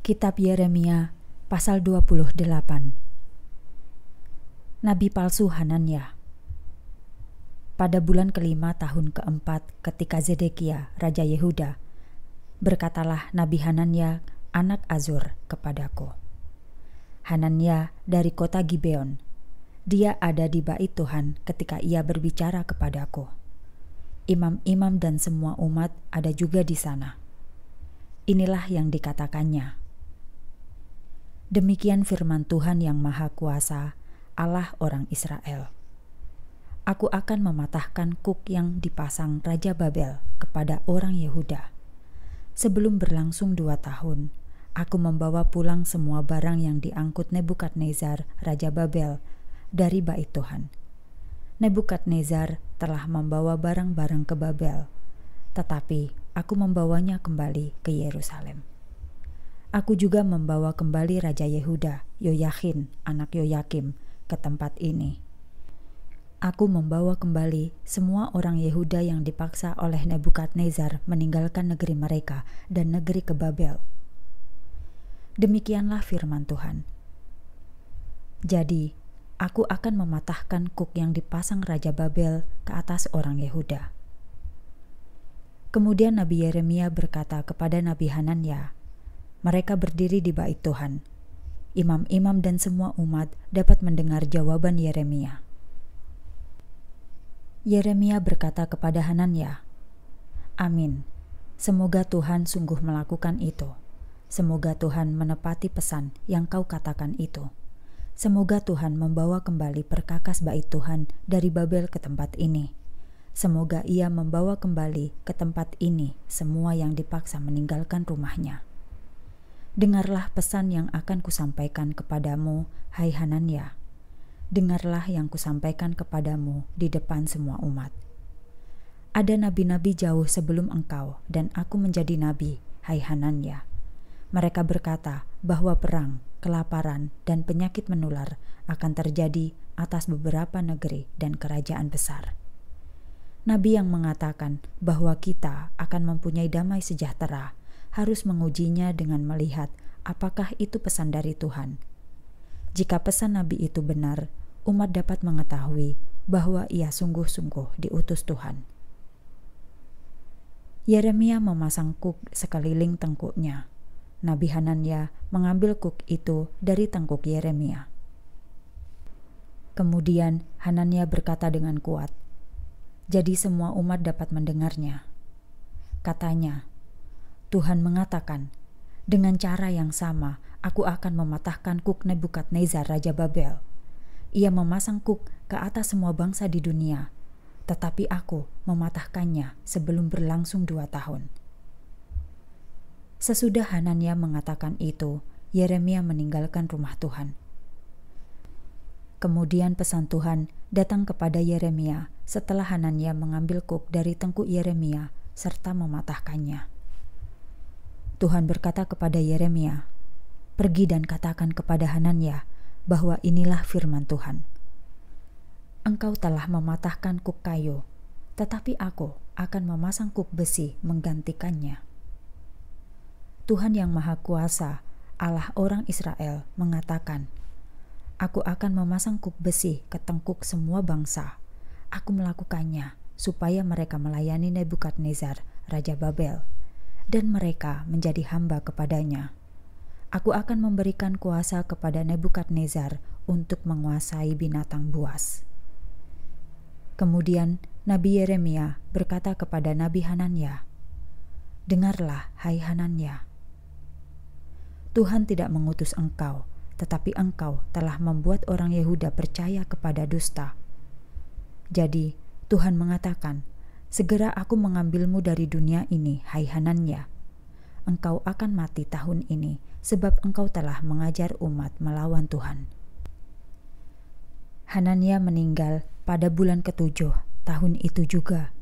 Kitab Yeremia pasal 28 Nabi palsu Hananya Pada bulan kelima tahun keempat ketika Zedekia Raja Yehuda berkatalah Nabi Hananya anak Azur kepadaku Hananya dari kota Gibeon dia ada di bait Tuhan ketika ia berbicara kepadaku imam-imam dan semua umat ada juga di sana inilah yang dikatakannya Demikian firman Tuhan yang Maha Kuasa, Allah orang Israel. Aku akan mematahkan kuk yang dipasang Raja Babel kepada orang Yehuda. Sebelum berlangsung dua tahun, aku membawa pulang semua barang yang diangkut Nebukadnezar, Raja Babel, dari bait Tuhan. Nebukadnezar telah membawa barang-barang ke Babel, tetapi aku membawanya kembali ke Yerusalem. Aku juga membawa kembali Raja Yehuda, Yoyakin, anak Yoyakim, ke tempat ini. Aku membawa kembali semua orang Yehuda yang dipaksa oleh Nebukadnezar meninggalkan negeri mereka dan negeri ke Babel. Demikianlah firman Tuhan. Jadi, aku akan mematahkan kuk yang dipasang Raja Babel ke atas orang Yehuda. Kemudian Nabi Yeremia berkata kepada Nabi Hananya, mereka berdiri di bait Tuhan. Imam-imam dan semua umat dapat mendengar jawaban Yeremia. Yeremia berkata kepada Hanania, "Amin. Semoga Tuhan sungguh melakukan itu. Semoga Tuhan menepati pesan yang kau katakan itu. Semoga Tuhan membawa kembali perkakas bait Tuhan dari Babel ke tempat ini." Semoga ia membawa kembali ke tempat ini semua yang dipaksa meninggalkan rumahnya. Dengarlah pesan yang akan kusampaikan kepadamu, hai Hanania. Dengarlah yang kusampaikan kepadamu di depan semua umat. Ada nabi-nabi jauh sebelum engkau, dan aku menjadi nabi, hai Hanania. Mereka berkata bahwa perang, kelaparan, dan penyakit menular akan terjadi atas beberapa negeri dan kerajaan besar. Nabi yang mengatakan bahwa kita akan mempunyai damai sejahtera harus mengujinya dengan melihat apakah itu pesan dari Tuhan. Jika pesan Nabi itu benar, umat dapat mengetahui bahwa ia sungguh-sungguh diutus Tuhan. Yeremia memasang kuk sekeliling tengkuknya. Nabi Hanania mengambil kuk itu dari tengkuk Yeremia. Kemudian Hanania berkata dengan kuat, jadi semua umat dapat mendengarnya. Katanya, Tuhan mengatakan, dengan cara yang sama, aku akan mematahkan kuk Nebukadnezar Raja Babel. Ia memasang kuk ke atas semua bangsa di dunia, tetapi aku mematahkannya sebelum berlangsung dua tahun. Sesudah Hanania mengatakan itu, Yeremia meninggalkan rumah Tuhan. Kemudian pesan Tuhan datang kepada Yeremia setelah Hanania mengambil kuk dari tengku Yeremia serta mematahkannya. Tuhan berkata kepada Yeremia, "Pergi dan katakan kepada Hanania bahwa inilah firman Tuhan: Engkau telah mematahkan kuk kayu, tetapi aku akan memasang kuk besi menggantikannya." Tuhan yang Maha Kuasa, Allah orang Israel, mengatakan, "Aku akan memasang kuk besi ke tengkuk semua bangsa. Aku melakukannya supaya mereka melayani Nebukadnezar, raja Babel." dan mereka menjadi hamba kepadanya. Aku akan memberikan kuasa kepada Nebukadnezar untuk menguasai binatang buas. Kemudian Nabi Yeremia berkata kepada Nabi Hanania, "Dengarlah, hai Hanania, Tuhan tidak mengutus engkau, tetapi engkau telah membuat orang Yehuda percaya kepada dusta. Jadi, Tuhan mengatakan, Segera aku mengambilmu dari dunia ini, hai Hananya. Engkau akan mati tahun ini, sebab engkau telah mengajar umat melawan Tuhan. Hanania meninggal pada bulan ketujuh tahun itu juga.